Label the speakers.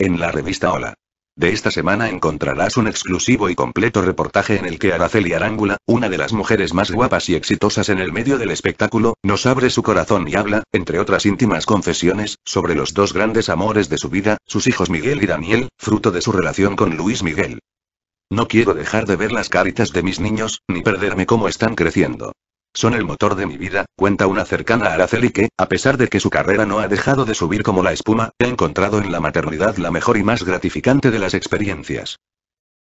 Speaker 1: en la revista Hola. De esta semana encontrarás un exclusivo y completo reportaje en el que Araceli Arángula, una de las mujeres más guapas y exitosas en el medio del espectáculo, nos abre su corazón y habla, entre otras íntimas confesiones, sobre los dos grandes amores de su vida, sus hijos Miguel y Daniel, fruto de su relación con Luis Miguel. No quiero dejar de ver las caritas de mis niños, ni perderme cómo están creciendo. Son el motor de mi vida, cuenta una cercana Araceli que, a pesar de que su carrera no ha dejado de subir como la espuma, ha encontrado en la maternidad la mejor y más gratificante de las experiencias.